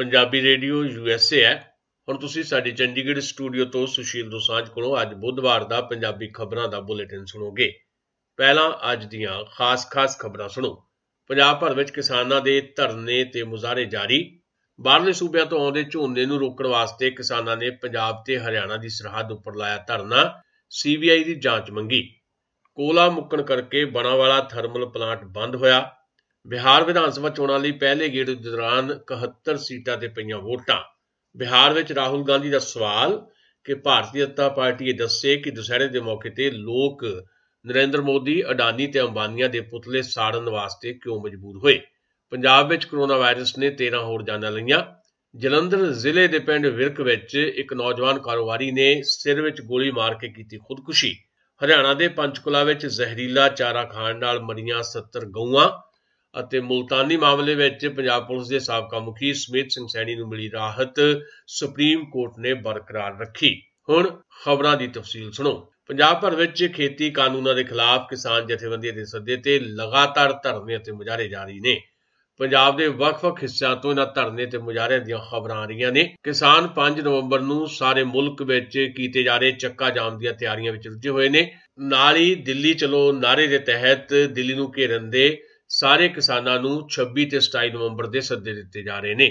Punjabi radio USA ਹੈ ਹੁਣ ਤੁਸੀਂ ਸਾਡੇ ਚੰਡੀਗੜ੍ਹ ਸਟੂਡੀਓ ਤੋਂ ਸੁਸ਼ੀਲ ਦੋਸਾਂਝ ਕੋਲੋਂ ਅੱਜ ਬੁੱਧਵਾਰ ਦਾ ਪੰਜਾਬੀ ਖਬਰਾਂ ਦਾ ਬੁਲੇਟਿਨ ਸੁਣੋਗੇ ਪਹਿਲਾਂ ਅੱਜ ਦੀਆਂ ਖਾਸ-ਖਾਸ ਖਬਰਾਂ ਸੁਣੋ ਪੰਜਾਬ ਭਰ ਵਿੱਚ ਕਿਸਾਨਾਂ ਦੇ ਧਰਨੇ ਤੇ ਮੁਜ਼ਾਹਰੇ ਜਾਰੀ ਬਾਹਰਲੇ ਸੂਬਿਆਂ ਤੋਂ ਆਉਂਦੇ ਝੋਨੇ ਨੂੰ ਰੋਕਣ ਵਾਸਤੇ ਕਿਸਾਨਾਂ ਨੇ ਪੰਜਾਬ ਤੇ ਹਰਿਆਣਾ ਦੀ ਸਰਹੱਦ ਉੱਪਰ ਲਾਇਆ ਧਰਨਾ ਸੀਬੀਆਈ ਦੀ ਜਾਂਚ ਮੰਗੀ ਕੋਲਾ ਮੁੱਕਣ ਕਰਕੇ ਬਣਾਵਾਲਾ ਥਰਮਲ ਪਲਾਂਟ ਬੰਦ ਹੋਇਆ ਬਿਹਾਰ ਵਿਧਾਨ ਸਭਾ ਚੋਣਾਂ ਲਈ ਪਹਿਲੇ ਗੇੜ ਦੌਰਾਨ 71 ਸੀਟਾਂ ਤੇ ਪਈਆਂ ਵੋਟਾਂ ਬਿਹਾਰ ਵਿੱਚ ਰਾਹੁਲ ਗਾਂਧੀ ਦਾ ਸਵਾਲ ਕਿ ਭਾਰਤੀ ਜਨਤਾ ਪਾਰਟੀ ਇਹ ਦੱਸੇ ਕਿ ਦੁਸਹਿਰੇ ਦੇ ਮੌਕੇ ਤੇ ਲੋਕ ਨਰਿੰਦਰ ਮੋਦੀ ਅਡਾਨੀ ਤੇ ਅੰਬਾਨੀਆਂ ਦੇ ਪੁਤਲੇ ਸਾੜਨ ਵਾਸਤੇ ਕਿਉਂ ਮਜਬੂਰ ਹੋਏ ਪੰਜਾਬ ਵਿੱਚ ਕਰੋਨਾ ਵਾਇਰਸ ਨੇ 13 ਹੋਰ ਜਾਨਾਂ ਲਈਆਂ ਜਲੰਧਰ ਜ਼ਿਲ੍ਹੇ ਦੇ ਪਿੰਡ ਵਿਰਕ ਵਿੱਚ ਇੱਕ ਨੌਜਵਾਨ ਕਾਰੋਬਾਰੀ ਨੇ ਸਿਰ ਵਿੱਚ ਗੋਲੀ ਮਾਰ ਕੇ ਕੀਤੀ ਖੁਦਕੁਸ਼ੀ ਹਰਿਆਣਾ ਦੇ ਪੰਚਕੁਲਾ ਵਿੱਚ ਜ਼ਹਿਰੀਲਾ ਚਾਰਾ ਖਾਣ ਨਾਲ ਮਰੀਆਂ 70 ਗਊਆਂ ਅਤੇ ਮੁਲਤਾਨੀ ਮਾਮਲੇ ਵਿੱਚ ਪੰਜਾਬ ਪੁਲਿਸ ਦੇ ਸਾਬਕਾ ਮੁਖੀ ਸਮੀਤ ਸਿੰਘ ਸੈਣੀ ਨੂੰ ਮਿਲੀ ਰਾਹਤ ਸੁਪਰੀਮ ਕੋਰਟ ਨੇ ਬਰਕਰਾਰ ਰੱਖੀ ਹੁਣ ਖਬਰਾਂ ਦੀ ਤਫਸੀਲ ਸੁਣੋ ਪੰਜਾਬ ਭਰ ਵਿੱਚ ਖੇਤੀ ਕਾਨੂੰਨਾਂ ਦੇ ਖਿਲਾਫ ਕਿਸਾਨ ਜਥੇਬੰਦੀਆਂ ਦੇ ਸੱਦੇ ਤੇ ਲਗਾਤਾਰ ਧਰਨੇ ਅਤੇ ਮੁਜ਼ਾਹਰੇ ਜਾਰੀ ਨੇ ਪੰਜਾਬ ਦੇ ਵੱਖ-ਵੱਖ ਹਿੱਸਿਆਂ ਤੋਂ ਇਹਨਾਂ ਧਰਨੇ ਤੇ ਮੁਜ਼ਾਹਰਿਆਂ ਦੀਆਂ ਖਬਰਾਂ ਆ ਰਹੀਆਂ ਨੇ ਕਿਸਾਨ 5 ਨਵੰਬਰ ਨੂੰ ਸਾਰੇ ਮੁਲਕ ਵਿੱਚ ਕੀਤੇ ਜਾ ਰਹੇ ਚੱਕਾ ਜਾਮ ਦੀਆਂ ਤਿਆਰੀਆਂ ਵਿੱਚ ਰੁੱਝੇ ਹੋਏ ਨੇ ਨਾਲ ਹੀ ਦਿੱਲੀ ਚਲੋ ਨਾਰੇ ਦੇ ਤਹਿਤ ਦਿੱਲੀ ਨੂੰ ਘੇਰਨ ਦੇ ਸਾਰੇ ਕਿਸਾਨਾਂ ਨੂੰ 26 ਤੇ 27 ਨਵੰਬਰ ਦੇ ਸੱਦੇ ਦਿੱਤੇ ਜਾ ਰਹੇ ਨੇ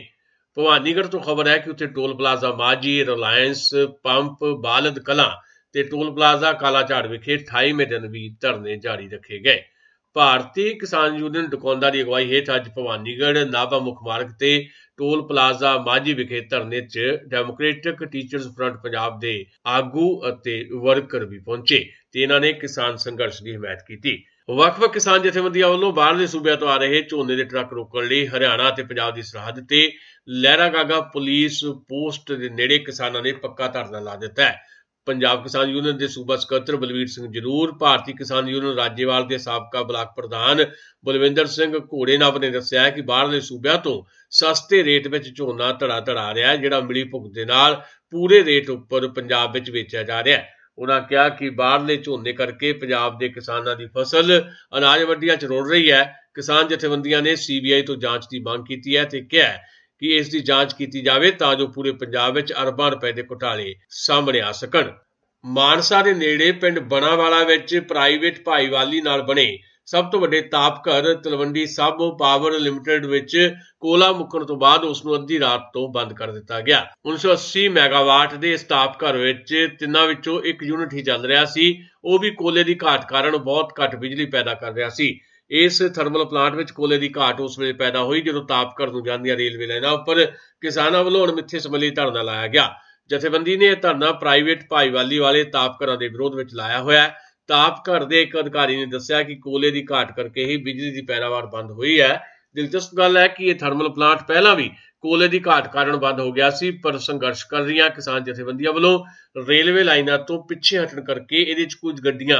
ਭਵਾਨੀਗੜ ਤੋਂ ਖਬਰ ਹੈ ਕਿ ਉੱਥੇ ਟੋਲ ਪਲਾਜ਼ਾ ਮਾਜੀ ਰਿਲਾਇੰਸ ਪੰਪ ਬਾਲਦ ਕਲਾ ਤੇ ਟੋਲ ਪਲਾਜ਼ਾ ਕਾਲਾ ਝਾੜ ਵਿਖੇ ਮੇ ਦਿਨ ਵੀ ਧਰਨੇ ਜਾਰੀ ਰੱਖੇ ਗਏ ਭਾਰਤੀ ਕਿਸਾਨ ਯੂਨੀਅਨ ਡਕੌਂਦਾ ਦੀ ਅਗਵਾਈ ਹੇਠ ਅੱਜ ਭਵਾਨੀਗੜ ਨਾਭਾ ਮੁੱਖ ਮਾਰਗ ਤੇ ਟੋਲ ਪਲਾਜ਼ਾ ਮਾਜੀ ਵਿਖੇ ਧਰਨੇ 'ਚ ਡੈਮੋਕ੍ਰੇਟਿਕ ਟੀਚਰਸ ਫਰੰਟ ਪੰਜਾਬ ਦੇ ਆਗੂ ਅਤੇ ਵਰਕਰ ਵੀ ਪਹੁੰਚੇ ਤੇ ਇਹਨਾਂ ਨੇ ਕਿਸਾਨ ਸੰਘਰਸ਼ ਦੀ ਹਮਾਇਤ ਕੀਤੀ ਵੱਖ-ਵੱਖ ਕਿਸਾਨ ਜਥੇਬੰਦੀਆਂ ਵੱਲੋਂ ਬਾਹਰਲੇ ਸੂਬਿਆਂ ਤੋਂ ਆ ਰਹੇ ਝੋਨੇ ਦੇ ਟਰੱਕ ਰੋਕਣ ਲਈ ਹਰਿਆਣਾ ਤੇ ਪੰਜਾਬ ਦੀ ਸਰਹੱਦ ਤੇ ਲਹਿਰਾਗਾਗਾ ਪੁਲਿਸ ਪੋਸਟ ਦੇ ਨੇੜੇ ਕਿਸਾਨਾਂ ਨੇ ਪੱਕਾ ਧਰਨਾ ਲਾ ਦਿੱਤਾ ਹੈ ਪੰਜਾਬ ਕਿਸਾਨ ਯੂਨੀਅਨ ਦੇ ਸੂਬਾ ਸਕੱਤਰ ਬਲਵੀਰ ਸਿੰਘ ਜਰੂਰ ਭਾਰਤੀ ਕਿਸਾਨ ਯੂਨੀਅਨ ਰਾਜੇਵਾਲ ਦੇ ਸਾਬਕਾ ਬਲਾਕ ਪ੍ਰਧਾਨ ਬਲਵਿੰਦਰ ਸਿੰਘ ਘੋੜੇ ਨਾਬ ਨੇ ਦੱਸਿਆ ਹੈ ਕਿ ਬਾਹਰਲੇ ਸੂਬਿਆਂ ਤੋਂ ਸਸਤੇ ਰੇਟ ਵਿੱਚ ਝੋਨਾ ਧੜਾ ਧੜਾ ਰਿਹਾ ਜਿਹੜਾ ਮਿਲੀ ਭੁਗਤ ਦੇ ਨਾਲ ਪੂਰੇ ਰੇਟ ਉੱਪਰ ਪੰਜਾਬ ਵਿੱਚ ਵੇਚਿਆ ਜਾ ਰਿਹਾ ਹੈ ਉਹਨਾਂ ਕਿਹਾ ਕਿ ਬਾਹਰਲੇ ਝੋਨੇ ਕਰਕੇ ਪੰਜਾਬ ਦੇ ਕਿਸਾਨਾਂ ਦੀ ਫਸਲ ਅਨਾਜ ਵੱਡੀਆਂ 'ਚ ਰੋੜ ਰਹੀ ਹੈ ਕਿਸਾਨ ਜਥੇਬੰਦੀਆਂ ਨੇ ਸੀਬੀਆਈ ਤੋਂ ਜਾਂਚ ਦੀ ਮੰਗ ਕੀਤੀ ਹੈ ਤੇ ਕਿਹਾ ਕਿ ਇਸ ਦੀ ਜਾਂਚ ਕੀਤੀ ਜਾਵੇ ਤਾਂ ਜੋ ਪੂਰੇ ਪੰਜਾਬ ਵਿੱਚ ਅਰਬਾਂ ਰੁਪਏ ਦੇ ਘੁਟਾਲੇ ਸਾਹਮਣੇ ਆ ਸਕਣ ਮਾਨਸਾ ਦੇ ਨੇੜੇ ਪਿੰਡ ਬਣਾਵਾਲਾ ਵਿੱਚ ਪ੍ਰਾਈਵੇਟ ਭਾਈਵਾਲੀ ਨਾਲ ਬਣੇ ਸਭ ਤੋਂ ਵੱਡੇ ਤਾਪ ਘਰ ਤਲਵੰਡੀ ਸਾਬੋ ਪਾਵਰ ਲਿਮਟਿਡ ਵਿੱਚ ਕੋਲਾ ਮੁੱਕਣ ਤੋਂ ਬਾਅਦ ਉਸ ਨੂੰ ਅੱਧੀ ਰਾਤ ਤੋਂ ਬੰਦ ਕਰ ਦਿੱਤਾ ਗਿਆ 980 ਮੈਗਾਵਾਟ ਦੇ ਇਸ ਤਾਪ ਘਰ ਵਿੱਚ ਤਿੰਨਾਂ ਵਿੱਚੋਂ ਇੱਕ ਯੂਨਿਟ ਹੀ ਚੱਲ ਰਿਹਾ ਸੀ ਉਹ ਵੀ ਕੋਲੇ ਦੀ ਘਾਟ ਕਾਰਨ ਬਹੁਤ ਘੱਟ ਬਿਜਲੀ ਪੈਦਾ ਕਰ ਰਿਹਾ ਸੀ ਇਸ ਥਰਮਲ ਪਲਾਂਟ ਵਿੱਚ ਕੋਲੇ ਦੀ ਘਾਟ ਉਸ ਵੇਲੇ ਪੈਦਾ ਹੋਈ ਜਦੋਂ ਤਾਪਕਰ ਨੂੰ ਜਾਂਦੀਆਂ ਰੇਲਵੇ ਲਾਈਨਾਂ ਉੱਪਰ ਕਿਸਾਨਾਂ ਵੱਲੋਂ ਮਿੱਥੇ ਸਮਲੀ ਧਰਨਾ ਲਾਇਆ ਗਿਆ ਜਥੇਬੰਦੀ ਨੇ ਇਹ ਧਰਨਾ ਪ੍ਰਾਈਵੇਟ ਭਾਈਵਾਲੀ ਵਾਲੇ ਤਾਪਕਰਾਂ ਦੇ ਵਿਰੋਧ ਵਿੱਚ ਲਾਇਆ ਹੋਇਆ ਹੈ ਤਾਪ ਘਰ ਦੇ ਇੱਕ ਅਧਿਕਾਰੀ ਨੇ ਦੱਸਿਆ ਕਿ ਕੋਲੇ ਦੀ ਘਾਟ ਕਰਕੇ ਹੀ ਬਿਜਲੀ ਦੀ ਪੈਦਾਵਾਰ ਬੰਦ ਹੋਈ ਹੈ ਦਿਲਚਸਪ ਗੱਲ ਹੈ ਕਿ ਇਹ ਥਰਮਲ ਪਲਾਂਟ ਪਹਿਲਾਂ ਵੀ ਕੋਲੇ ਦੀ ਘਾਟ ਕਾਰਨ ਬੰਦ ਹੋ ਗਿਆ ਸੀ ਪਰ ਸੰਘਰਸ਼ ਕਰ ਰਹੀਆਂ ਕਿਸਾਨ ਜਥੇਬੰਦੀਆਂ ਵੱਲੋਂ ਰੇਲਵੇ ਲਾਈਨਾਂ ਤੋਂ ਪਿੱਛੇ ਹਟਣ ਕਰਕੇ ਇਹਦੇ ਵਿੱਚ ਕੁਝ ਗੱਡੀਆਂ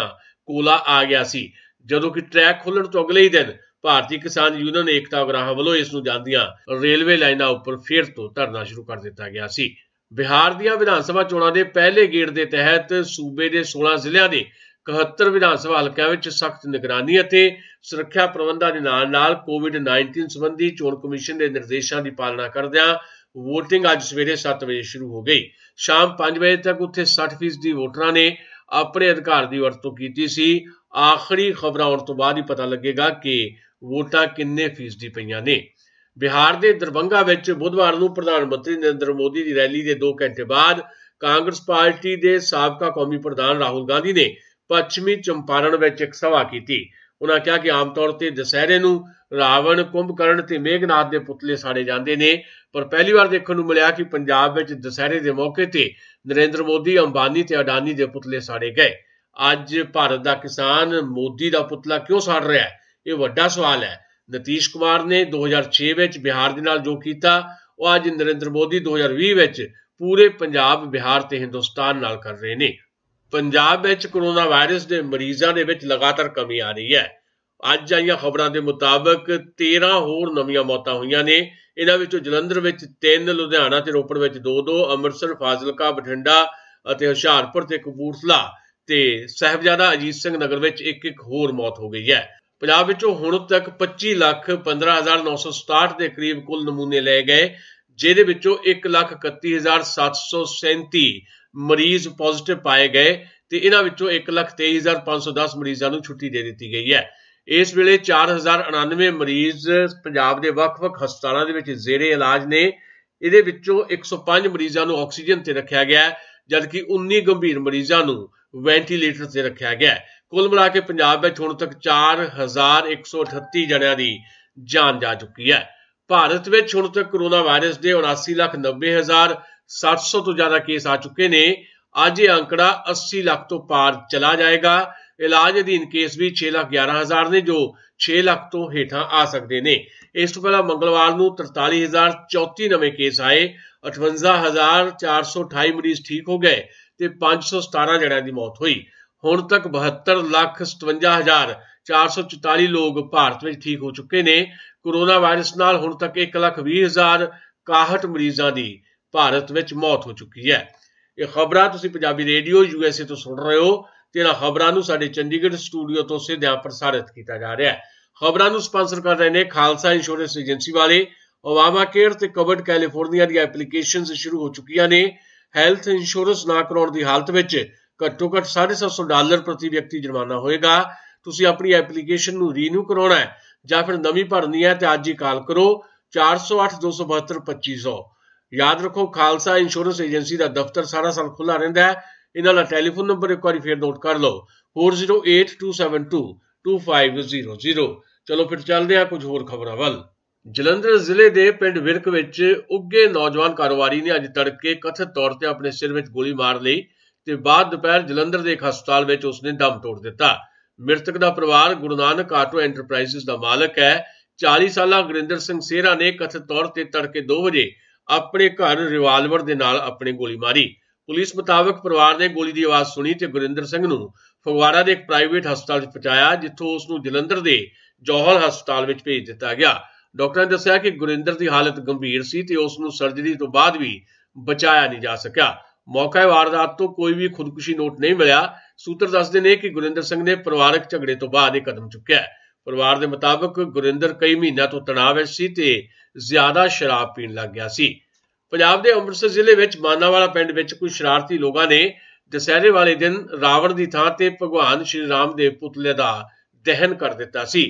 ਕੋਲਾ ਆ ਗਿਆ ਸੀ ਜਦੋਂ ਕਿ ਟਰੈਕ ਖੁੱਲਣ ਤੋਂ ਅਗਲੇ ਹੀ ਦਿਨ ਭਾਰਤੀ ਕਿਸਾਨ ਯੂਨੀਅਨ ਏਕਤਾ ਉਗਰਾਹਾਂ ਵੱਲੋਂ ਇਸ ਨੂੰ ਜਾਂਦੀਆਂ ਰੇਲਵੇ ਲਾਈਨਾਂ ਉੱਪਰ ਫੇਰ ਤੋਂ ਧਰਨਾ ਸ਼ੁਰੂ ਕਰ ਦਿੱਤਾ ਗਿਆ ਸੀ ਬਿਹਾਰ ਦੀਆਂ ਵਿਧਾਨ ਸਭਾ ਚੋਣਾਂ ਦੇ ਪਹਿਲੇ ਗੇੜ ਦੇ ਤਹਿਤ ਸੂਬੇ ਦੇ 16 ਜ਼ਿਲ੍ਹਿਆਂ ਦੇ 71 ਵਿਧਾਨ ਸਭਾ ਹਲਕਿਆਂ ਵਿੱਚ ਸਖਤ ਨਿਗਰਾਨੀ ਅਤੇ ਸੁਰੱਖਿਆ ਪ੍ਰਬੰਧਾਂ ਦੇ ਨਾਲ-ਨਾਲ ਕੋਵਿਡ-19 ਸੰਬੰਧੀ ਚੋਣ ਕਮਿਸ਼ਨ ਦੇ ਨਿਰਦੇਸ਼ਾਂ ਦੀ ਪਾਲਣਾ ਕਰਦਿਆਂ VOTING ਅੱਜ ਸਵੇਰੇ 7 ਵਜੇ ਸ਼ੁਰੂ ਹੋ ਗਈ ਸ਼ਾਮ 5 ਵਜੇ ਤੱਕ ਉੱਥੇ 60% ਦੀ ਵੋਟਰਾਂ ਨੇ ਆਪਣੇ ਅਧਿਕਾਰ ਦੀ ਵਰਤੋਂ ਕੀਤੀ ਸੀ ਆਖਰੀ ਖਬਰਾਂ ਆਉਣ ਤੋਂ ਬਾਅਦ ਹੀ ਪਤਾ ਲੱਗੇਗਾ ਕਿ ਵੋਟਾਂ ਕਿੰਨੇ ਫੀਸਦੀ ਪਈਆਂ ਨੇ ਬਿਹਾਰ ਦੇ ਦਰਬੰਗਾ ਵਿੱਚ ਬੁੱਧਵਾਰ ਨੂੰ ਪ੍ਰਧਾਨ ਮੰਤਰੀ ਨਰਿੰਦਰ ਮੋਦੀ ਦੀ ਰੈਲੀ ਦੇ 2 ਘੰਟੇ ਬਾਅਦ ਕਾਂਗਰਸ ਪਾਰਟੀ ਦੇ ਸਾਬਕਾ ਕੌਮੀ ਪ੍ਰਧਾਨ ਰਾਹੁਲ ਗਾਂਧੀ ਨੇ ਪੱਛਮੀ ਚੰਪਾਰਨ ਵਿੱਚ ਇੱਕ ਸਭਾ ਕੀਤੀ ਉਹਨਾਂ ਕਿਹਾ ਕਿ ਆਮ ਤੌਰ ਤੇ ਦਸਹਿਰੇ ਨੂੰ ਰਾਵਣ ਕੁੰਭਕਰਨ ਤੇ ਮੇਘਨਾਥ ਦੇ ਪੁਤਲੇ ਸਾੜੇ ਜਾਂਦੇ ਨੇ ਪਰ ਪਹਿਲੀ ਵਾਰ ਦੇਖਣ ਨੂੰ ਮਿਲਿਆ ਕਿ ਪੰਜਾਬ ਵਿੱਚ ਦਸਹਿਰੇ ਦੇ ਮੌਕੇ ਤੇ ਨਰਿੰਦਰ ਮੋਦੀ ਅੰਬਾਨੀ ਤੇ ਅਡਾਨੀ ਦੇ ਪੁਤਲੇ ਸਾੜੇ ਗਏ ਅੱਜ ਭਾਰਤ ਦਾ ਕਿਸਾਨ ਮੋਦੀ ਦਾ ਪੁਤਲਾ ਕਿਉਂ ਸਾੜ ਰਿਹਾ ਹੈ ਇਹ ਵੱਡਾ ਸਵਾਲ ਹੈ ਨਤੀਸ਼ ਕੁਮਾਰ ਨੇ 2006 ਵਿੱਚ ਬਿਹਾਰ ਦੇ ਨਾਲ ਜੋ ਕੀਤਾ ਉਹ ਅੱਜ ਨਰਿੰਦਰ ਮੋਦੀ 2020 ਵਿੱਚ ਪੂਰੇ ਪੰਜਾਬ ਬਿਹਾਰ ਤੇ ਹਿੰਦੁਸਤਾਨ ਨਾਲ ਕਰ ਰਹੇ ਨੇ ਪੰਜਾਬ ਵਿੱਚ ਕੋਰੋਨਾ ਵਾਇਰਸ ਦੇ ਮਰੀਜ਼ਾਂ ਦੇ ਵਿੱਚ ਲਗਾਤਾਰ ਕਮੀ ਆ ਰਹੀ ਹੈ ਅੱਜ ਆਈਆਂ ਖਬਰਾਂ ਦੇ ਮੁਤਾਬਕ 13 ਹੋਰ ਨਵੀਆਂ ਮੌਤਾਂ ਹੋਈਆਂ ਨੇ ਇਹਨਾਂ ਵਿੱਚੋਂ ਜਲੰਧਰ ਵਿੱਚ 3 ਲੁਧਿਆਣਾ ਤੇ ਰੋਪੜ ਵਿੱਚ 2-2 ਅੰਮ੍ਰਿਤਸਰ ਫਾਜ਼ਿਲਕਾ ਬਠਿੰਡਾ ਅਤੇ ਹੁਸ਼ਿਆਰਪੁਰ ਤੇ ਕਪੂਰਥਲਾ ਤੇ ਸਹਿਬਜ਼ਾਦਾ ਅਜੀਤ ਸਿੰਘ ਨਗਰ ਵਿੱਚ ਇੱਕ ਇੱਕ ਹੋਰ ਮੌਤ ਹੋ ਗਈ ਹੈ ਪੰਜਾਬ ਵਿੱਚੋਂ ਹੁਣ ਤੱਕ 25 ਲੱਖ 15967 ਦੇ ਕਰੀਬ ਕੁੱਲ ਨਮੂਨੇ ਲਏ ਗਏ ਜਿਹਦੇ ਵਿੱਚੋਂ 1 ਲੱਖ 31737 ਮਰੀਜ਼ ਪੋਜ਼ਿਟਿਵ ਪਾਏ ਗਏ ਤੇ ਇਹਨਾਂ ਵਿੱਚੋਂ 123510 ਮਰੀਜ਼ਾਂ ਨੂੰ ਛੁੱਟੀ ਦੇ ਦਿੱਤੀ ਗਈ ਹੈ ਇਸ ਵੇਲੇ 4099 ਮਰੀਜ਼ ਪੰਜਾਬ ਦੇ ਵੱਖ-ਵੱਖ ਹਸਪਤਾਲਾਂ ਦੇ ਵਿੱਚ ਜ਼ੇਰੇ ਇਲਾਜ ਨੇ ਇਹਦੇ ਵਿੱਚੋਂ 105 ਮਰੀਜ਼ਾਂ ਨੂੰ ਆਕਸੀਜਨ ਤੇ ਰੱਖਿਆ ਗਿਆ ਹੈ ਜਦਕਿ 19 ਗੰਭੀਰ ਮਰੀਜ਼ਾਂ ਨੂੰ ਵੈਂਟੀਲੇਟਰ ਤੇ ਰੱਖਿਆ ਗਿਆ ਹੈ ਕੁੱਲ ਮਿਲਾ ਕੇ ਪੰਜਾਬ ਵਿੱਚ ਹੁਣ ਤੱਕ 4138 ਜਣਿਆਂ ਦੀ ਜਾਨ ਜਾ ਚੁੱਕੀ ਹੈ ਭਾਰਤ ਵਿੱਚ ਹੁਣ ਤੱਕ ਕੋਰੋਨਾ ਵਾਇਰਸ ਦੇ 700 ਤੋਂ ਜ਼ਿਆਦਾ ਕੇਸ ਆ ਚੁੱਕੇ ਨੇ ਅੱਜ ਇਹ ਅੰਕੜਾ 80 ਲੱਖ ਤੋਂ ਪਾਰ ਚਲਾ ਜਾਏਗਾ ਇਲਾਜ ਅਧੀਨ ਕੇਸ ਵੀ 6 ਲੱਖ 11 ਹਜ਼ਾਰ ਨੇ ਜੋ 6 ਲੱਖ ਤੋਂ ਹੇਠਾਂ ਆ ਸਕਦੇ ਨੇ ਇਸ ਤੋਂ ਪਹਿਲਾਂ ਮੰਗਲਵਾਰ ਨੂੰ 43034 ਨਵੇਂ ਕੇਸ ਆਏ 58428 ਮਰੀਜ਼ ਠੀਕ ਹੋ ਗਏ ਤੇ 517 ਜਣਿਆਂ ਦੀ ਮੌਤ ਹੋਈ ਹੁਣ ਤੱਕ 72 ਲੱਖ 57444 ਲੋਕ ਭਾਰਤ ਵਿੱਚ ਠੀਕ ਹੋ ਚੁੱਕੇ ਨੇ ਕੋਰੋਨਾ ਵਾਇਰਸ ਨਾਲ ਹੁਣ ਤੱਕ 1 ਲੱਖ 20 ਹਜ਼ਾਰ 61 ਮਰੀਜ਼ਾਂ ਦੀ ਭਾਰਤ ਵਿੱਚ ਮੌਤ ਹੋ ਚੁੱਕੀ ਹੈ ਇਹ ਖਬਰਾਂ ਤੁਸੀਂ ਪੰਜਾਬੀ ਰੇਡੀਓ ਯੂਐਸਏ ਤੋਂ ਸੁਣ ਰਹੇ ਹੋ ਤੇ ਇਹਨਾਂ ਖਬਰਾਂ ਨੂੰ ਸਾਡੇ ਚੰਡੀਗੜ੍ਹ ਸਟੂਡੀਓ ਤੋਂ ਸਿੱਧਾ ਪ੍ਰਸਾਰਿਤ ਕੀਤਾ ਜਾ ਰਿਹਾ ਹੈ ਖਬਰਾਂ ਨੂੰ ਸਪਾਂਸਰ ਕਰ ਰਹੇ ਨੇ ਖਾਲਸਾ ਇੰਸ਼ੋਰੈਂਸ ਏਜੰਸੀ ਵਾਲੇ ਓਵਾਮਾ ਕੇਅਰ ਤੇ ਕਵਰਡ ਕੈਲੀਫੋਰਨੀਆ ਦੀ ਐਪਲੀਕੇਸ਼ਨਸ ਸ਼ੁਰੂ ਹੋ ਚੁੱਕੀਆਂ ਨੇ ਹੈਲਥ ਇੰਸ਼ੋਰੈਂਸ ਨਾ ਕਰਾਉਣ ਦੀ ਹਾਲਤ ਵਿੱਚ ਘੱਟੋ ਘੱਟ 750 ਡਾਲਰ ਪ੍ਰਤੀ ਵਿਅਕਤੀ ਜੁਰਮਾਨਾ ਹੋਏਗਾ ਤੁਸੀਂ ਆਪਣੀ ਐਪਲੀਕੇਸ਼ਨ ਨੂੰ ਰੀਨਿਊ ਕਰਾਉਣਾ ਹੈ ਜਾਂ ਫਿਰ ਨਵੀਂ ਭਰਨੀ ਹੈ ਤੇ ਅੱਜ ਹੀ ਕਾਲ ਕਰੋ 408 272 2500 ਯਾਦ ਰੱਖੋ ਖਾਲਸਾ ਇੰਸ਼ੋਰੈਂਸ ਏਜੰਸੀ ਦਾ ਦਫ਼ਤਰ ਸਾਰਾ ਸਾਲ ਖੁੱਲਾ ਰਹਿੰਦਾ ਹੈ ਇਹਨਾਂ ਦਾ ਟੈਲੀਫੋਨ ਨੰਬਰ ਇੱਕ ਵਾਰੀ ਫੇਰ ਨੋਟ ਕਰ ਲਓ 4082722500 ਚਲੋ ਫਿਰ ਚੱਲਦੇ ਹਾਂ ਕੁਝ ਹੋਰ ਖਬਰਾਂ ਵੱਲ ਜਲੰਧਰ ਜ਼ਿਲ੍ਹੇ ਦੇ ਪਿੰਡ ਵਿਰਕ ਵਿੱਚ ਉੱਗੇ ਨੌਜਵਾਨ ਕਾਰੋਬਾਰੀ ਨੇ ਅੱਜ ਤੜਕੇ ਕਥਿਤ ਤੌਰ ਤੇ ਆਪਣੇ ਸਿਰ ਵਿੱਚ ਗੋਲੀ ਮਾਰ ਲਈ ਤੇ ਬਾਅਦ ਦੁਪਹਿਰ ਜਲੰਧਰ ਦੇ ਇੱਕ ਹਸਪਤਾਲ ਵਿੱਚ ਉਸਨੇ ਦਮ ਤੋੜ ਦਿੱਤਾ ਮ੍ਰਿਤਕ ਦਾ ਪਰਿਵਾਰ ਗੁਰੂ ਨਾਨਕ ਆਟੋ ਐਂਟਰਪ੍ਰਾਈਜ਼ਸ ਦਾ ਮਾਲਕ ਹੈ 40 ਸਾਲਾ ਗੁਰਿੰਦਰ ਸਿੰਘ ਸੇਰਾ ਨੇ ਕਥਿਤ ਤੌਰ ਤੇ ਤੜਕੇ 2 ਵਜੇ ਆਪਣੇ ਘਰ ਰਿਵਾਲਵਰ ਦੇ ਨਾਲ ਆਪਣੀ ਗੋਲੀ ਮਾਰੀ ਪੁਲਿਸ ਮੁਤਾਬਕ ਪਰਿਵਾਰ ਨੇ ਗੋਲੀ ਦੀ ਆਵਾਜ਼ ਸੁਣੀ ਤੇ ਗੁਰਿੰਦਰ ਸਿੰਘ ਨੂੰ ਫਗਵਾੜਾ ਦੇ ਇੱਕ ਪ੍ਰਾਈਵੇਟ ਹਸਪਤਾਲ ਵਿੱਚ ਪਹੁੰਚਾਇਆ ਜਿੱਥੋਂ ਉਸ ਨੂੰ ਜਲੰਧਰ ਦੇ ਜੋਹਲ ਹਸਪਤਾਲ ਵਿੱਚ ਭੇਜ ਦਿੱਤਾ ਗਿਆ ਡਾਕਟਰਾਂ ਨੇ ਦੱਸਿਆ ਕਿ ਗੁਰਿੰਦਰ ਦੀ ਹਾਲਤ ਗੰਭੀਰ ਸੀ ਤੇ ਉਸ ਨੂੰ ਸਰਜਰੀ ਤੋਂ ਬਾਅਦ ਵੀ ਬਚਾਇਆ ਨਹੀਂ ਜਾ ਸਕਿਆ ਮੌਕੇ ਵਾਰਦਾਤ ਤੋਂ ਕੋਈ ਵੀ ਖੁਦਕੁਸ਼ੀ ਨੋਟ ਨਹੀਂ ਮਿਲਿਆ ਸੂਤਰ ਦੱਸਦੇ ਨੇ ਕਿ ਗੁਰਿੰਦਰ ਸਿੰਘ ਨੇ ਪਰਿਵਾਰਕ ਝਗੜੇ ਤੋਂ ਬਾਅਦ ਇਹ ਕਦਮ ਚੁੱਕਿਆ ਪਰਿਵਾਰ ਦੇ ਮੁਤਾਬਕ ਗੁਰਿੰਦਰ ਕਈ ਮਹੀਨਿਆਂ ਤੋਂ ਤਣਾਅ ਵਿੱਚ ਸੀ ਤੇ ਜ਼ਿਆਦਾ ਸ਼ਰਾਬ ਪੀਣ ਲੱਗ ਗਿਆ ਸੀ ਪੰਜਾਬ ਦੇ ਅੰਮ੍ਰਿਤਸਰ ਜ਼ਿਲ੍ਹੇ ਵਿੱਚ ਮਾਨਾਵਾਲਾ ਪਿੰਡ ਵਿੱਚ ਕੁਝ ਸ਼ਰਾਰਤੀ ਲੋਕਾਂ ਨੇ ਦਸਹਿਰੇ ਵਾਲੇ ਦਿਨ ਰਾਵਣ ਦੀ ਥਾਂ ਤੇ ਭਗਵਾਨ ਸ਼੍ਰੀ ਰਾਮ ਦੇ ਪੁਤਲੇ ਦਾ ਦਹਨ ਕਰ ਦਿੱਤਾ ਸੀ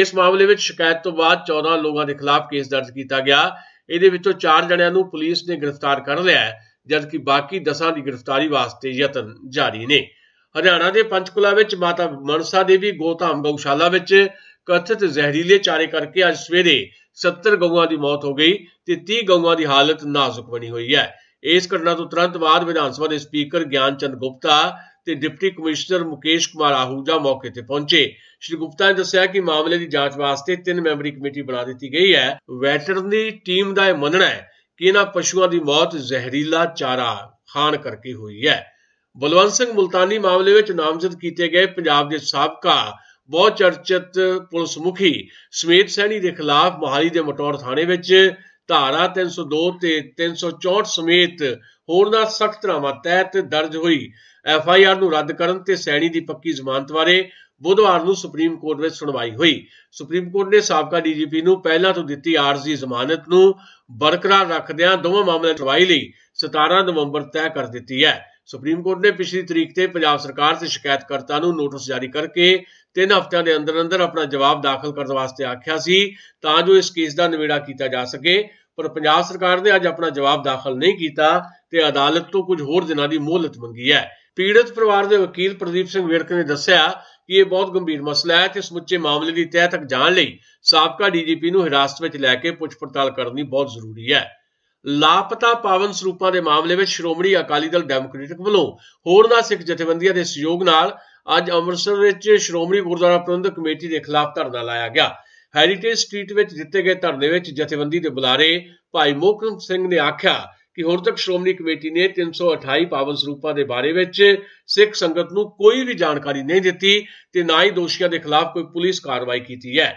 ਇਸ ਮਾਮਲੇ ਵਿੱਚ ਸ਼ਿਕਾਇਤ ਤੋਂ ਬਾਅਦ 14 ਲੋਕਾਂ ਦੇ ਖਿਲਾਫ ਕੇਸ ਦਰਜ ਕੀਤਾ ਗਿਆ ਇਹਦੇ ਵਿੱਚੋਂ 4 ਜਣਿਆਂ ਨੂੰ ਪੁਲਿਸ ਨੇ ਗ੍ਰਿਫਤਾਰ ਕਰ ਲਿਆ ਜਦਕਿ ਬਾਕੀ 10ਾਂ ਦੀ ਗ੍ਰਿਫਤਾਰੀ ਵਾਸਤੇ ਯਤਨ ਜਾਰੀ ਨੇ ਹਰਿਆਣਾ ਦੇ ਪੰਚਕੁਲਾ ਵਿੱਚ ਮਾਤਾ ਮਨਸਾ ਦੇਵੀ ਗੋਤਾਮ ਗਊਸ਼ਾਲਾ ਵਿੱਚ ਕਥਿਤ ਜ਼ਹਿਰੀਲੇ ਚਾਰੇ ਕਰਕੇ ਅੱਜ ਸਵੇਰੇ 70 ਗਊਆਂ ਦੀ ਮੌਤ ਹੋ ਗਈ ਤੇ 30 ਗਊਆਂ ਦੀ ਹਾਲਤ ਨਾਜ਼ੁਕ ਬਣੀ ਹੋਈ ਹੈ ਇਸ ਘਟਨਾ ਤੋਂ ਤੁਰੰਤ ਬਾਅਦ ਵਿਧਾਨ ਸਭਾ ਦੇ ਸਪੀਕਰ ਗਿਆਨ ਚੰਦ ਗੁਪਤਾ ਤੇ ਡਿਪਟੀ ਕਮਿਸ਼ਨਰ ਮੁਕੇਸ਼ ਕੁਮਾਰ ਆਹੂਜਾ ਮੌਕੇ ਤੇ ਪਹੁੰਚੇ ਸ਼੍ਰੀ ਗੁਪਤਾ ਨੇ ਦੱਸਿਆ ਕਿ ਮਾਮਲੇ ਦੀ ਜਾਂਚ ਵਾਸਤੇ ਤਿੰਨ ਮੈਂਬਰੀ ਕਮੇਟੀ ਬਣਾ ਦਿੱਤੀ ਗਈ ਹੈ ਵੈਟਰਨਰੀ ਟੀਮ ਦਾ ਇਹ ਮੰਨਣਾ ਹੈ ਕਿ ਇਹਨਾਂ ਪਸ਼ੂਆਂ ਦੀ ਮੌਤ ਜ਼ਹਿਰੀਲਾ ਚਾਰਾ ਖਾਣ ਕਰਕੇ ਹੋਈ ਹੈ ਬਲਵੰਤ ਸਿੰਘ ਮੁਲਤਾਨੀ ਮਾਮਲੇ ਵਿੱਚ ਨਾਮਜ਼ਦ ਕੀਤੇ ਗਏ ਪੰਜਾਬ ਦੇ ਸਾਬਕਾ ਬਹੁਤ ਚਰਚਿਤ ਪੁਲਿਸ ਮੁਖੀ ਸਮੇਤ ਸੈਣੀ ਦੇ ਖਿਲਾਫ ਮੋਹਾਲੀ ਦੇ ਮਟੌਰ ਥਾਣੇ ਵਿੱਚ ਧਾਰਾ 302 ਤੇ 364 ਸਮੇਤ ਹੋਰਨਾਂ ਸਖਤ ਰਾਵਾਂ ਤਹਿਤ ਦਰਜ ਹੋਈ ਐਫ ਆਈ ਆਰ ਨੂੰ ਰੱਦ ਕਰਨ ਤੇ ਸੈਣੀ ਦੀ ਪੱਕੀ ਜ਼ਮਾਨਤ ਬਾਰੇ ਬੁੱਧਵਾਰ ਨੂੰ ਸੁਪਰੀਮ ਕੋਰਟ ਵਿੱਚ ਸੁਣਵਾਈ ਹੋਈ ਸੁਪਰੀਮ ਕੋਰਟ ਨੇ ਸਾਬਕਾ ਡੀਜੀਪੀ ਨੂੰ ਪਹਿਲਾਂ ਤੋਂ ਦਿੱਤੀ ਆਰਜ਼ੀ ਜ਼ਮਾਨਤ ਨੂੰ ਬਰਕਰਾਰ ਰੱਖਦਿਆਂ ਦੋਵਾਂ ਮਾਮਲਿਆਂ ਦੀ ਸੁਣਵਾਈ ਲਈ 17 ਨਵੰਬਰ ਤੈਅ ਕਰ ਦਿੱਤੀ ਹੈ ਸੁਪਰੀਮ ਕੋਰਟ ਨੇ ਪਿਛਲੀ ਤਰੀਕ ਤੇ ਪੰਜਾਬ ਸਰਕਾਰ ਤੇ ਸ਼ਿਕਾਇਤਕਰਤਾ ਨੂੰ ਨੋਟਿਸ ਜਾਰੀ ਕਰਕੇ ਤਿੰਨ ਹਫ਼ਤਿਆਂ ਦੇ ਅੰਦਰ ਅੰਦਰ ਆਪਣਾ ਜਵਾਬ ਦਾਖਲ ਕਰਨ ਵਾਸਤੇ ਆਖਿਆ ਸੀ ਤਾਂ ਜੋ ਇਸ ਕੇਸ ਦਾ ਨਿਬੇੜਾ ਕੀਤਾ ਜਾ ਸਕੇ ਪਰ ਪੰਜਾਬ ਸਰਕਾਰ ਨੇ ਅੱਜ ਆਪਣਾ ਜਵਾਬ ਦਾਖਲ ਨਹੀਂ ਕੀਤਾ ਤੇ ਅਦਾਲਤ ਤੋਂ ਕੁਝ ਹੋਰ ਦਿਨਾਂ ਦੀ ਮੋਹਲਤ ਮੰਗੀ ਹੈ ਪੀੜਤ ਪਰਿਵਾਰ ਦੇ ਵਕੀਲ ਪ੍ਰਦੀਪ ਸਿੰਘ ਵਿਰਕ ਨੇ ਦੱਸਿਆ ਕਿ ਇਹ ਬਹੁਤ ਗੰਭੀਰ ਮਸਲਾ ਹੈ ਤੇ ਸਮੁੱਚੇ ਮਾਮਲੇ ਦੀ ਤਹਿ ਤੱਕ ਜਾਣ ਲਈ ਸਾਬਕਾ ਡੀਜੀਪੀ ਨੂੰ ਹਿਰਾਸਤ ਵਿੱਚ ਲੈ ਕੇ ਪੁੱਛ ਪੜਤਾਲ ਕਰਨੀ ਬਹੁਤ ਜ਼ਰੂਰੀ ਹੈ ਲਾਪਤਾ ਪਾਵਨ ਸਰੂਪਾਂ ਦੇ ਮਾਮਲੇ ਵਿੱਚ ਸ਼੍ਰੋਮਣੀ ਅਕਾਲੀ ਦਲ ਡੈਮੋਕ੍ਰੈਟਿਕ ਵੱਲੋਂ ਹੋਰ ਸਿੱਖ ਜਥੇਬੰਦੀਆਂ ਦੇ ਸਹਿਯੋਗ ਨਾਲ ਅੱਜ ਅੰਮ੍ਰਿਤਸਰ ਵਿੱਚ ਸ਼੍ਰੋਮਣੀ ਗੁਰਦੁਆਰਾ ਪ੍ਰਬੰਧਕ ਕਮੇਟੀ ਦੇ ਖਿਲਾਫ ਧਰਨਾ ਲਾਇਆ ਗਿਆ ਹੈਰੀਟੇਜ ਸਟਰੀਟ ਵਿੱਚ ਦਿੱਤੇ ਗਏ ਧਰਨੇ ਵਿੱਚ ਜਥੇਬੰਦੀ ਦੇ ਬੁਲਾਰੇ ਭਾਈ ਮੋਕਨ ਸਿੰਘ ਨੇ ਆਖਿਆ ਕਿ ਹੁਣ ਤੱਕ ਸ਼੍ਰੋਮਣੀ ਕਮੇਟੀ ਨੇ 328 ਪਾਵਨ ਸਰੂਪਾਂ ਦੇ ਬਾਰੇ ਵਿੱਚ ਸਿੱਖ ਸੰਗਤ ਨੂੰ ਕੋਈ ਵੀ ਜਾਣਕਾਰੀ ਨਹੀਂ ਦਿੱਤੀ ਤੇ ਨਾ ਹੀ ਦੋਸ਼ੀਆਂ ਦੇ ਖਿਲਾਫ ਕੋਈ ਪੁਲਿਸ ਕਾਰਵਾਈ ਕੀਤੀ ਹੈ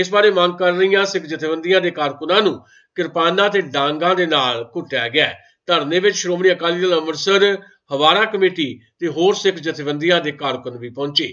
ਇਸ ਬਾਰੇ ਮੰਗ ਕਰ ਰਹੀਆਂ ਸਿੱਖ ਜਥੇਬੰਦੀਆਂ ਦੇ ਕਾਰਕੁਨਾਂ ਨੂੰ ਕਿਰਪਾਨਾਂ ਤੇ ਡਾਂਗਾਂ ਦੇ ਨਾਲ ਘੁੱਟਿਆ ਗਿਆ ਧਰਨੇ ਵਿੱਚ ਸ਼੍ਰੋਮਣੀ ਅਕਾਲੀ ਦਲ ਅੰਮ੍ਰਿਤਸਰ ਹਵਾਰਾ ਕਮੇਟੀ ਤੇ ਹੋਰ ਸਿੱਖ ਜਥੇਬੰਦੀਆਂ ਦੇ ਕਾਰਕੁਨ ਵੀ ਪਹੁੰਚੇ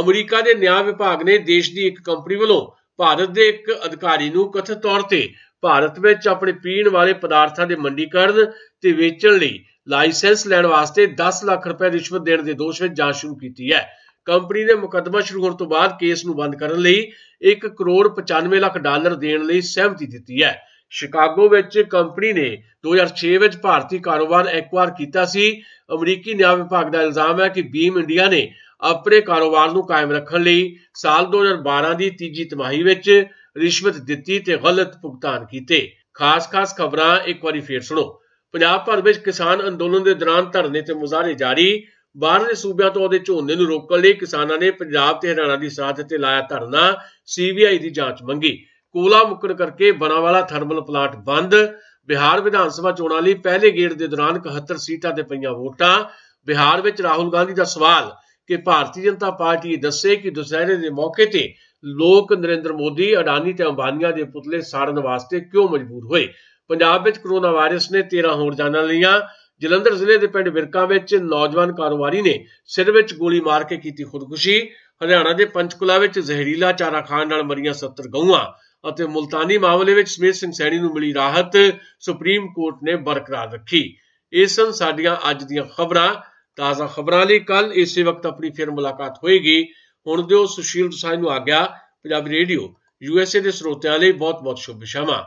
ਅਮਰੀਕਾ ਦੇ ਨਿਆਂ ਵਿਭਾਗ ਨੇ ਦੇਸ਼ ਦੀ ਇੱਕ ਕੰਪਨੀ ਵੱਲੋਂ ਭਾਰਤ ਦੇ ਇੱਕ ਅਧਿਕਾਰੀ ਨੂੰ ਕਥਿਤ ਤੌਰ ਤੇ ਭਾਰਤ ਵਿੱਚ ਆਪਣੇ ਪੀਣ ਵਾਲੇ ਪਦਾਰਥਾਂ ਦੇ ਮੰਡੀਕਰਨ ਤੇ ਵੇਚਣ ਲਈ ਲਾਇਸੈਂਸ ਲੈਣ ਵਾਸਤੇ 10 ਲੱਖ ਰੁਪਏ ਰਿਸ਼ਵਤ ਦੇਣ ਦੇ ਦੋਸ਼ ਵਿੱਚ ਜਾਂਚ ਸ਼ੁਰੂ ਕੀਤੀ ਹੈ ਕੰਪਨੀ ਨੇ ਮੁਕੱਦਮਾ ਸ਼ੁਰੂ ਹੋਣ ਤੋਂ ਬਾਅਦ ਕੇਸ ਨੂੰ ਬੰਦ ਕਰਨ ਲਈ 1 ਕਰੋੜ 95 ਲੱਖ ਡਾਲਰ ਦੇਣ ਲਈ ਸਹਿਮਤੀ ਦਿੱਤੀ ਹੈ ਸ਼ਿਕਾਗੋ ਵਿੱਚ ਕੰਪਨੀ ਨੇ 2006 ਵਿੱਚ ਭਾਰਤੀ ਕਾਰੋਬਾਰ ਐਕਵਾਰ ਕੀਤਾ ਸੀ ਅਮਰੀਕੀ ਨਿਆਂ ਵਿਭਾਗ ਦਾ ਇਲਜ਼ਾਮ ਹੈ ਕਿ ਬੀਮ ਇੰਡੀਆ ਨੇ ਆਪਣੇ ਕਾਰੋਬਾਰ ਨੂੰ ਕਾਇਮ ਰੱਖਣ ਲਈ ਸਾਲ 2012 ਦੀ ਤੀਜੀ ਤਿਮਾਹੀ ਵਿੱਚ ਰਿਸ਼ਵਤ ਦਿੱਤੀ ਤੇ ਗਲਤ ਭੁਗਤਾਨ ਕੀਤੇ ਖਾਸ-ਖਾਸ ਖਬਰਾਂ ਇੱਕ ਵਾਰੀ ਫੇਰ ਸੁਣੋ ਪੰਜਾਬ ਭਰ ਵਿੱਚ ਕਿਸਾਨ ਅੰਦੋਲਨ ਦੇ ਦੌਰਾਨ ਧਰਨੇ ਤੇ ਮੁਜ਼ਾਹਰੇ ਜਾਰੀ ਬਾਹਰਲੇ ਸੂਬਿਆਂ ਤੋਂ ਉਹਦੇ ਝੋਨੇ ਨੂੰ ਰੋਕਣ ਲਈ ਕਿਸਾਨਾਂ ਨੇ ਪੰਜਾਬ ਤੇ ਹਰਿਆਣਾ ਦੀ ਸਾਥ ਤੇ ਲਾਇਆ ਧਰਨਾ ਸੀਬੀਆਈ ਦੀ ਜਾਂਚ ਮੰਗੀ ਕੋਲਾ ਮੁੱਕਣ ਕਰਕੇ ਬਣਾਵਾਲਾ ਥਰਮਲ ਪਲਾਂਟ ਬੰਦ ਬਿਹਾਰ ਵਿਧਾਨ ਸਭਾ ਚੋਣਾਂ ਲਈ ਪਹਿਲੇ ਗੇੜ ਦੇ ਦੌਰਾਨ 71 ਸੀਟਾਂ ਤੇ ਪਈਆਂ ਵੋਟਾਂ ਬਿਹਾਰ ਵਿੱਚ ਰਾਹੁਲ ਗਾਂਧੀ ਦਾ ਸਵਾਲ ਕਿ ਭਾਰਤੀ ਜਨਤਾ ਪਾਰਟੀ ਦੱਸੇ ਕਿ ਦੁਸਹਿਰੇ ਦੇ ਮੌਕੇ ਤੇ ਲੋਕ ਨਰਿੰਦਰ ਮੋਦੀ ਅਡਾਨੀ ਤੇ ਅੰਬਾਨੀਆਂ ਦੇ ਪੁਤਲੇ ਸਾੜਨ ਵਾਸਤੇ ਕਿਉਂ ਮਜਬੂਰ ਹੋਏ ਪੰਜਾਬ ਵਿੱਚ ਕੋਰੋਨਾ ਵਾਇਰਸ ਨੇ 13 ਹੋਰ ਜਾਨਾਂ ਲਈਆਂ ਜਲੰਧਰ ਜ਼ਿਲ੍ਹੇ ਦੇ ਪਿੰਡ ਵਿਰਕਾ ਵਿੱਚ ਨੌਜਵਾਨ ਕਾਰੋਬਾਰੀ ਨੇ ਸਿਰ ਵਿੱਚ ਗੋਲੀ ਮਾਰ ਕੇ ਕੀਤੀ ਖੁਦਕੁਸ਼ੀ ਹਰਿਆਣਾ ਦੇ ਪੰਚਕੁਲਾ ਵਿੱਚ ਜ਼ਹਿਰੀਲਾ ਚਾਰਾ ਖਾਣ ਨਾਲ ਮਰੀਆਂ 70 ਗਊਆਂ ਅਤੇ ਮੁਲਤਾਨੀ ਮਾਮਲੇ ਵਿੱਚ ਸਮੇਤ ਸਿੰਘ ਸੈਣੀ ਨੂੰ ਮਿਲੀ ਰਾਹਤ ਸੁਪਰੀਮ ਕੋਰਟ ਨੇ ਬਰਕਰਾਰ ਰੱਖੀ ਇਹ ਸਨ ਸਾਡੀਆਂ ਅੱਜ ਦੀਆਂ ਖਬਰਾਂ ਤਾਜ਼ਾ ਖਬਰਾਂ ਲਈ ਕੱਲ ਇਸੇ ਵਕਤ ਆਪਣੀ ਫਿਰ ਮੁਲਾਕਾਤ ਹੋਏਗੀ ਹੁਣ ਦਿਓ ਸੁਸ਼ੀਲ ਦਸਾਈ ਨੂੰ ਆਗਿਆ ਪੰਜਾਬੀ ਰੇਡੀਓ ਯੂਐਸਏ ਦੇ ਸਰੋਤਿਆਂ ਲਈ ਬਹੁਤ ਬਹੁਤ ਸ਼ੁਭ ਸ਼ਾਮਾਂ